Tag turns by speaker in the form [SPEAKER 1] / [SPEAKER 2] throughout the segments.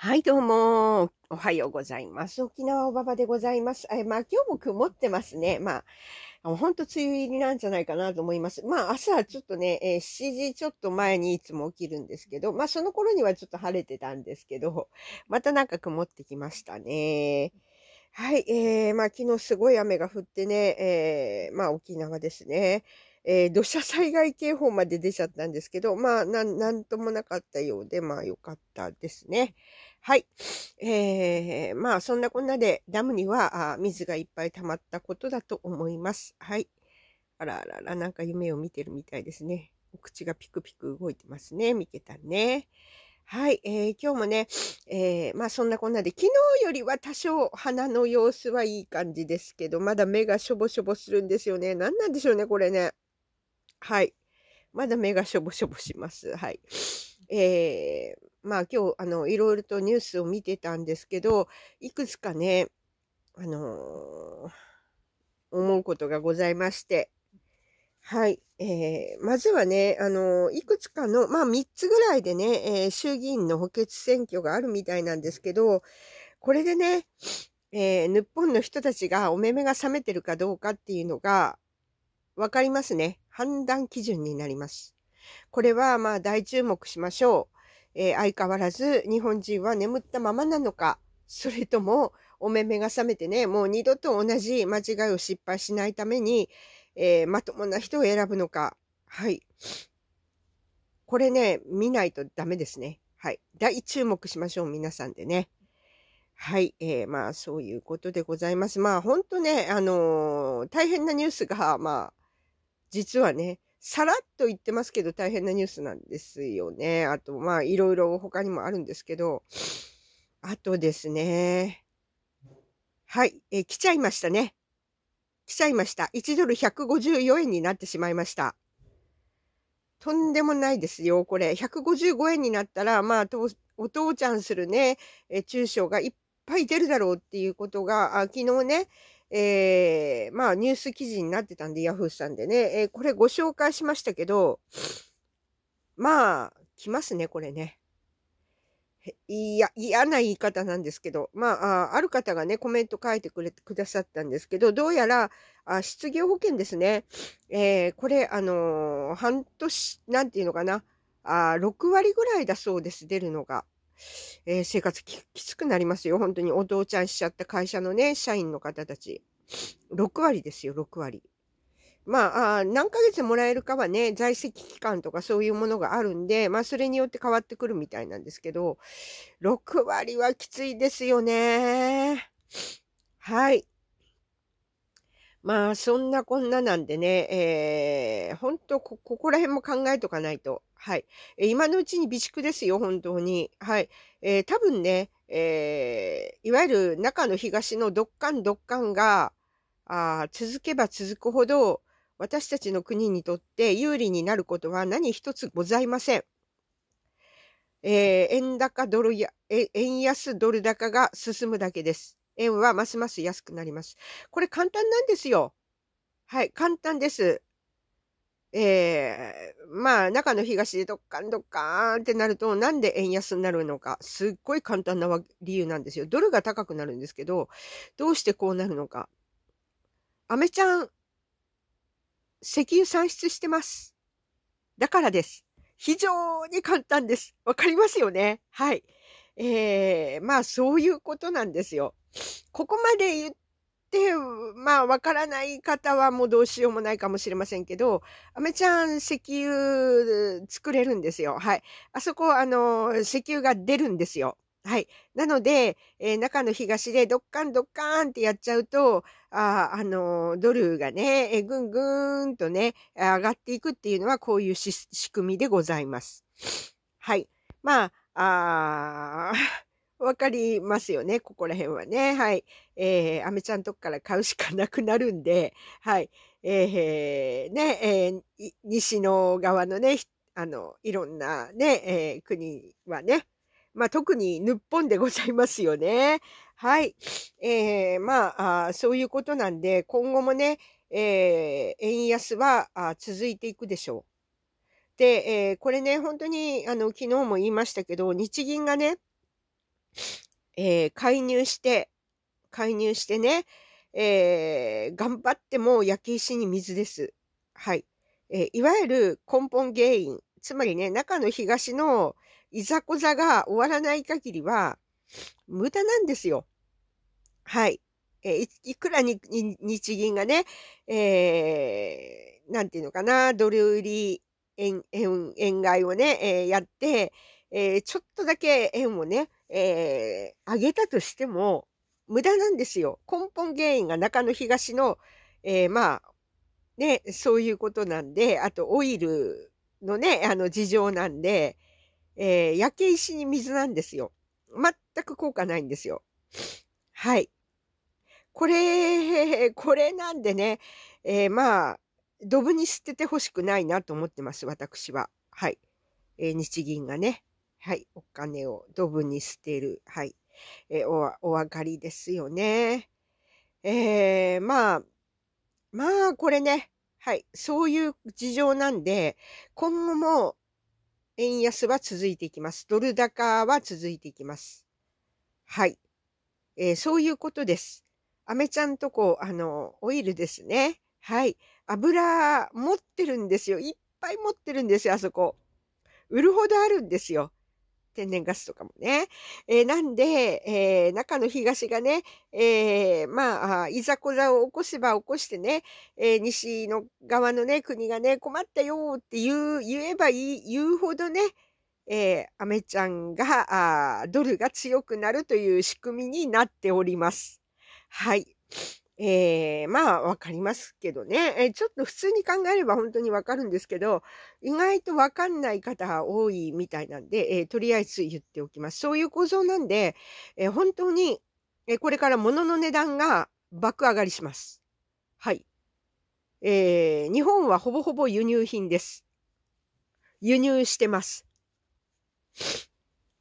[SPEAKER 1] はい、どうも。おはようございます。沖縄おばばでございます。えまあ、今日も曇ってますね。まあ、ほんと梅雨入りなんじゃないかなと思います。まあ、朝ちょっとね、えー、7時ちょっと前にいつも起きるんですけど、まあ、その頃にはちょっと晴れてたんですけど、またなんか曇ってきましたね。はい、えー、まあ、昨日すごい雨が降ってね、えー、まあ、沖縄ですね。えー、土砂災害警報まで出ちゃったんですけど、まあ、なん、なんともなかったようで、まあ、良かったですね。はい。えー、まあ、そんなこんなで、ダムには、あ水がいっぱい溜まったことだと思います。はい。あらあらら、なんか夢を見てるみたいですね。お口がピクピク動いてますね。見てたね。はい、えー、今日もね、えー、まあそんなこんなで、昨日よりは多少鼻の様子はいい感じですけど、まだ目がしょぼしょぼするんですよね。何なんでしょうね、これね。はい。まだ目がしょぼしょぼします。はい。えー、まあ今日、あの、いろいろとニュースを見てたんですけど、いくつかね、あのー、思うことがございまして、はい。えー、まずはね、あのー、いくつかの、まあ3つぐらいでね、えー、衆議院の補欠選挙があるみたいなんですけど、これでね、えー、日本の人たちがお目目が覚めてるかどうかっていうのが、わかりますね。判断基準になります。これはまあ大注目しましょう。えー、相変わらず日本人は眠ったままなのか、それともお目目が覚めてね、もう二度と同じ間違いを失敗しないために、えー、まともな人を選ぶのか。はい。これね、見ないとダメですね。はい。大注目しましょう、皆さんでね。はい。えー、まあ、そういうことでございます。まあ、ほんとね、あのー、大変なニュースが、まあ、実はね、さらっと言ってますけど大変なニュースなんですよね。あと、まあ、いろいろ他にもあるんですけど、あとですね、はい、え来ちゃいましたね。来ちゃいました。1ドル154円になってしまいました。とんでもないですよ、これ。155円になったら、まあ、お父ちゃんするね、え中小がいっぱい出るだろうっていうことが、あ昨日ね、えー、まあ、ニュース記事になってたんで、ヤフーさんでね、えー、これご紹介しましたけど、まあ、来ますね、これね。いや、嫌な言い方なんですけど、まあ、ある方がね、コメント書いてくれてくださったんですけど、どうやら、あ失業保険ですね。えー、これ、あのー、半年、なんていうのかな、あ6割ぐらいだそうです、出るのが。えー、生活きつくなりますよ。本当にお父ちゃんしちゃった会社のね、社員の方たち。6割ですよ、6割。まあ、あ何ヶ月もらえるかはね、在籍期間とかそういうものがあるんで、まあ、それによって変わってくるみたいなんですけど、6割はきついですよね。はい。まあ、そんなこんななんでね、えー、本当こ、ここら辺も考えとかないと。はい。え今のうちに備蓄ですよ、本当に。はい。えー、多分ね、えー、いわゆる中の東のドッカンドッカンが、あ続けば続くほど、私たちの国にとって有利になることは何一つございません。えー、円高ドルや、円安ドル高が進むだけです。円はますます安くなります。これ簡単なんですよ。はい、簡単です。えー、まあ、中の東でどっかんどっかーんってなると、なんで円安になるのか、すっごい簡単な理由なんですよ。ドルが高くなるんですけど、どうしてこうなるのか。アメちゃん、石油産出してます。だからです。非常に簡単です。わかりますよねはい。えー、まあそういうことなんですよ。ここまで言って、まあわからない方はもうどうしようもないかもしれませんけど、アメちゃん石油作れるんですよ。はい。あそこ、あの、石油が出るんですよ。はい。なので、えー、中の東でドッカンドッカーンってやっちゃうと、ああの、ドルがね、えー、ぐんぐんとね、上がっていくっていうのはこういう仕組みでございます。はい。まあ、あ わかりますよね、ここら辺はね。はい。えー、アメちゃんとこから買うしかなくなるんで、はい。えー、ね、えー、西の側のね、あの、いろんなね、えー、国はね、まあ、特に日本でございますよね。はい。えー、まああ、そういうことなんで、今後もね、えー、円安はあ続いていくでしょう。で、えー、これね、本当に、あの、昨日も言いましたけど、日銀がね、えー、介入して、介入してね、えー、頑張っても焼け石に水です。はい。えー、いわゆる根本原因、つまりね、中の東のいざこざが終わらない限りは、無駄なんですよ。はい。えー、いくらに日銀がね、えー、なんていうのかな、ドル売り円、円買いをね、えー、やって、えー、ちょっとだけ円をね、えー、上げたとしても、無駄なんですよ。根本原因が中野東の、えー、まあ、ね、そういうことなんで、あとオイルのね、あの事情なんで、えー、焼け石に水なんですよ。全く効果ないんですよ。はい。これ、これなんでね、えー、まあ、ドブに捨ててほしくないなと思ってます、私は。はい。えー、日銀がね、はい、お金をドブに捨てる、はい、えー、お、お分かりですよね。えー、まあ、まあ、これね、はい、そういう事情なんで、今後も円安は続いていきます。ドル高は続いていきます。はい。えー、そういうことです。アメちゃんとこ、あの、オイルですね。はい。油持ってるんですよ。いっぱい持ってるんですよ、あそこ。売るほどあるんですよ。天然ガスとかもね。えー、なんで、えー、中の東がね、えー、まあ、いざこざを起こせば起こしてね、え西の側のね、国がね、困ったよって言う、言えばいい、言うほどね、えー、アメちゃんが、あドルが強くなるという仕組みになっております。はい。えー、まあ、わかりますけどね。えちょっと普通に考えれば本当にわかるんですけど、意外とわかんない方多いみたいなんで、えー、とりあえず言っておきます。そういう構造なんで、えー、本当に、えこれから物の値段が爆上がりします。はい。え日本はほぼほぼ輸入品です。輸入してます。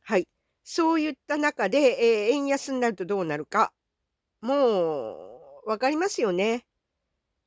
[SPEAKER 1] はい。そういった中で、え円安になるとどうなるか。もう、わかりますよね。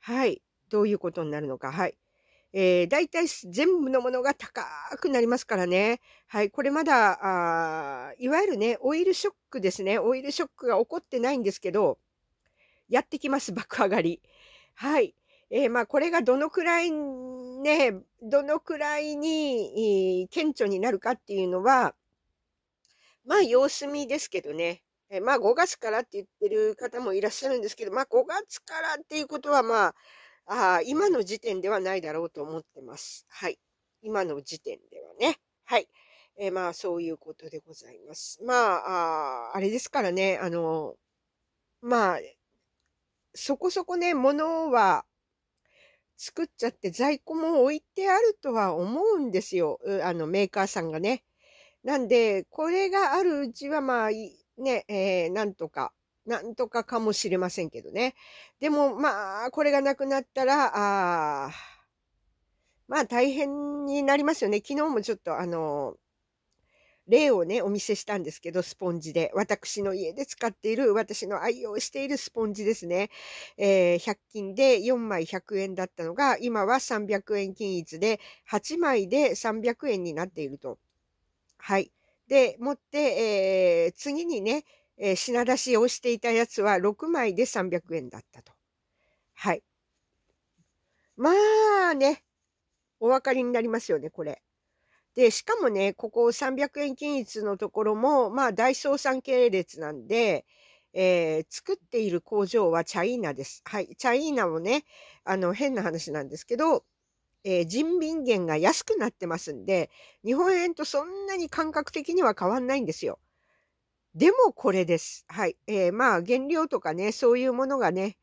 [SPEAKER 1] はい。どういうことになるのか。はい。えー、大体全部のものが高くなりますからね。はい。これまだ、あいわゆるね、オイルショックですね。オイルショックが起こってないんですけど、やってきます、爆上がり。はい。えー、まあ、これがどのくらいね、どのくらいに、えー、顕著になるかっていうのは、まあ、様子見ですけどね。えまあ5月からって言ってる方もいらっしゃるんですけど、まあ5月からっていうことはまあ、あ今の時点ではないだろうと思ってます。はい。今の時点ではね。はい。えまあそういうことでございます。まあ、ああれですからね、あの、まあ、そこそこね、物は作っちゃって在庫も置いてあるとは思うんですよ。あのメーカーさんがね。なんで、これがあるうちはまあ、ね、えー、なんとか、なんとかかもしれませんけどね。でも、まあ、これがなくなったら、あまあ、大変になりますよね。昨日もちょっと、あの、例をね、お見せしたんですけど、スポンジで。私の家で使っている、私の愛用しているスポンジですね。えー、100均で4枚100円だったのが、今は300円均一で、8枚で300円になっていると。はい。で、持って、えー、次にね、えー、品出しをしていたやつは6枚で300円だったと。はい。まあね、お分かりになりますよね、これ。で、しかもね、ここ300円均一のところも、まあ、ダイソーさん系列なんで、えー、作っている工場はチャイーナです。はい。チャイーナもね、あの、変な話なんですけど、えー、人民元が安くなってますんで、日本円とそんなに感覚的には変わんないんですよ。でもこれです。はい。えー、まあ原料とかね、そういうものがね、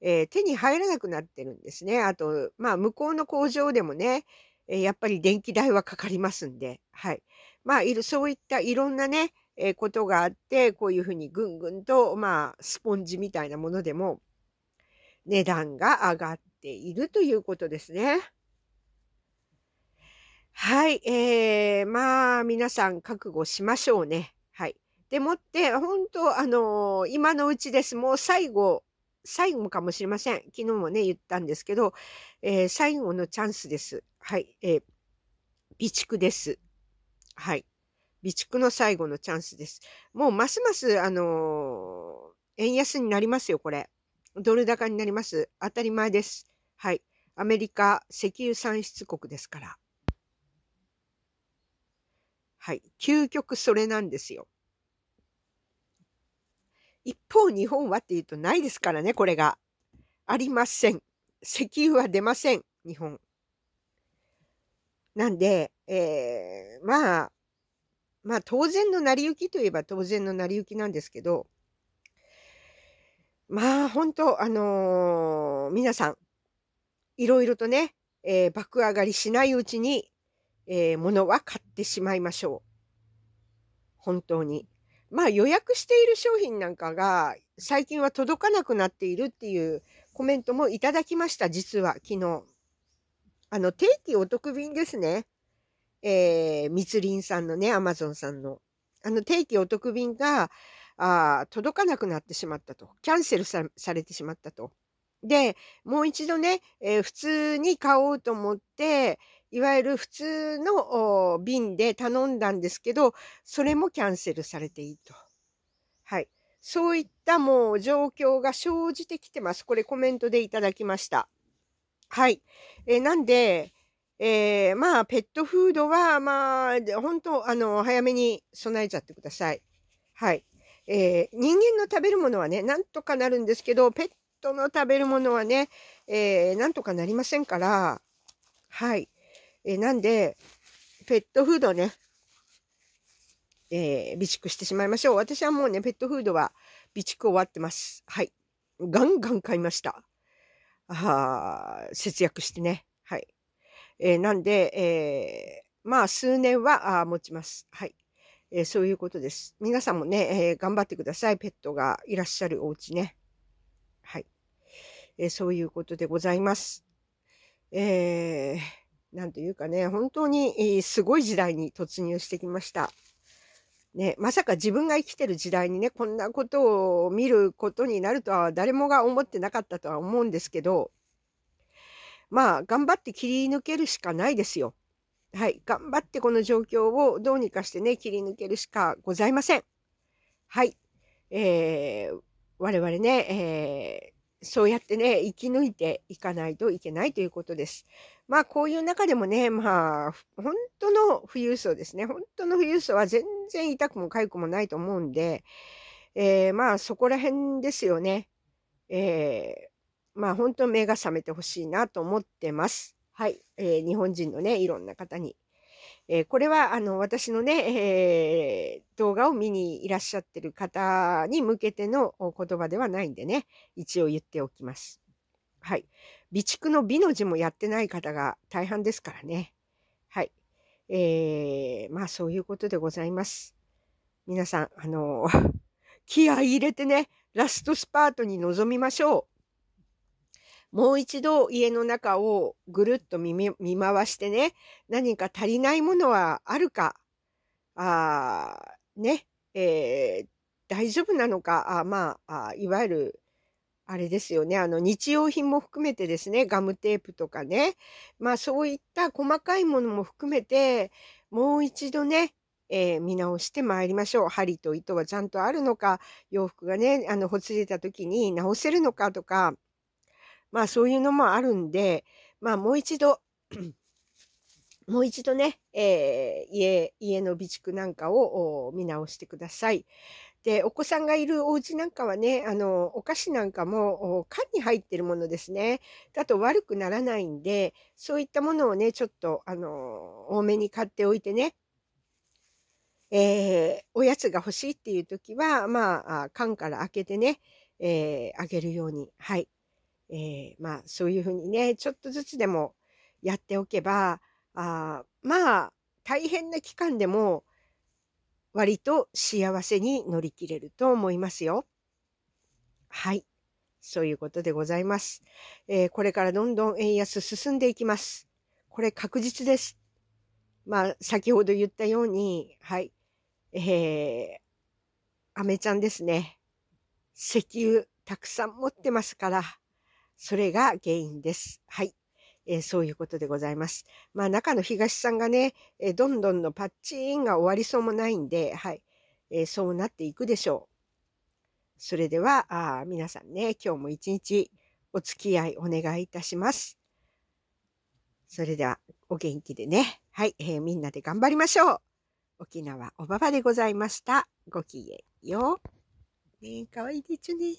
[SPEAKER 1] えー、手に入らなくなってるんですね。あと、まあ向こうの工場でもね、えやっぱり電気代はかかりますんで、はい。まあいる、そういったいろんなね、えことがあって、こういうふうにぐんぐんと、まあスポンジみたいなものでも値段が上がっているということですね。はい、えー、まあ、皆さん覚悟しましょうね。はい。でもって、本当あのー、今のうちです。もう最後、最後かもしれません。昨日もね、言ったんですけど、えー、最後のチャンスです。はい、えー、備蓄です。はい。備蓄の最後のチャンスです。もうますます、あのー、円安になりますよ、これ。ドル高になります。当たり前です。はい。アメリカ、石油産出国ですから。はい。究極それなんですよ。一方、日本はっていうとないですからね、これが。ありません。石油は出ません、日本。なんで、えー、まあ、まあ当然の成り行きといえば当然の成り行きなんですけど、まあ本当、あのー、皆さん、いろいろとね、えー、爆上がりしないうちに、えー、ものは買ってしまいましょう。本当に。まあ予約している商品なんかが最近は届かなくなっているっていうコメントもいただきました、実は昨日。あの、定期お得便ですね。えー、密林さんのね、アマゾンさんの。あの、定期お得便が、あ届かなくなってしまったと。キャンセルされてしまったと。で、もう一度ね、えー、普通に買おうと思って、いわゆる普通の便で頼んだんですけど、それもキャンセルされていいと。はい。そういったもう状況が生じてきてます。これコメントでいただきました。はい。えー、なんで、えー、まあ、ペットフードは、まあ、本当あの、早めに備えちゃってください。はい。えー、人間の食べるものはね、なんとかなるんですけど、ペットの食べるものはね、えー、なんとかなりませんから、はい。えー、なんで、ペットフードね、えー、備蓄してしまいましょう。私はもうね、ペットフードは備蓄終わってます。はい。ガンガン買いました。あ節約してね。はい。えー、なんで、えー、まあ、数年はあ持ちます。はい。えー、そういうことです。皆さんもね、えー、頑張ってください。ペットがいらっしゃるお家ね。はい。えー、そういうことでございます。えーなんというかね、本当にすごい時代に突入してきました。ね、まさか自分が生きてる時代にね、こんなことを見ることになるとは誰もが思ってなかったとは思うんですけど、まあ、頑張って切り抜けるしかないですよ。はい。頑張ってこの状況をどうにかしてね、切り抜けるしかございません。はい。えー、我々ね、えー、そうやってね、生き抜いていかないといけないということです。まあ、こういう中でもね、まあ、本当の富裕層ですね。本当の富裕層は全然痛くも痒くもないと思うんで、えー、まあ、そこら辺ですよね。えー、まあ、本当目が覚めてほしいなと思ってます。はい。えー、日本人のね、いろんな方に。えー、これはあの私のね、えー、動画を見にいらっしゃってる方に向けての言葉ではないんでね、一応言っておきます。はい。備蓄の美の字もやってない方が大半ですからね。はい。えー、まあそういうことでございます。皆さん、あの、気合い入れてね、ラストスパートに臨みましょう。もう一度家の中をぐるっと見回してね、何か足りないものはあるか、あね、えー、大丈夫なのか、あまあいわゆる、あれですよね、あの日用品も含めてですね、ガムテープとかね、まあそういった細かいものも含めて、もう一度ね、えー、見直してまいりましょう。針と糸はちゃんとあるのか、洋服がね、あの、ほつれた時に直せるのかとか、まあそういうのもあるんで、まあもう一度、もう一度ね、えー、家、家の備蓄なんかを見直してください。で、お子さんがいるお家なんかはね、あの、お菓子なんかも缶に入ってるものですね。だと悪くならないんで、そういったものをね、ちょっと、あの、多めに買っておいてね、えー、おやつが欲しいっていう時は、まあ、缶から開けてね、えー、あげるように、はい、えー、まあそういうふうにね、ちょっとずつでもやっておけば、あまあ大変な期間でも割と幸せに乗り切れると思いますよ。はい。そういうことでございます。えー、これからどんどん円安進んでいきます。これ確実です。まあ、先ほど言ったように、はい。えー、アメちゃんですね。石油たくさん持ってますから、それが原因です。はい。えー、そういうことでございます。まあ、中の東さんがね、えー、どんどんのパッチーンが終わりそうもないんで、はい。えー、そうなっていくでしょう。それでは、あ皆さんね、今日も一日お付き合いお願いいたします。それでは、お元気でね。はい、えー、みんなで頑張りましょう。沖縄おばばでございました。ごきげんよう。ねえ、かわいいでちゅね。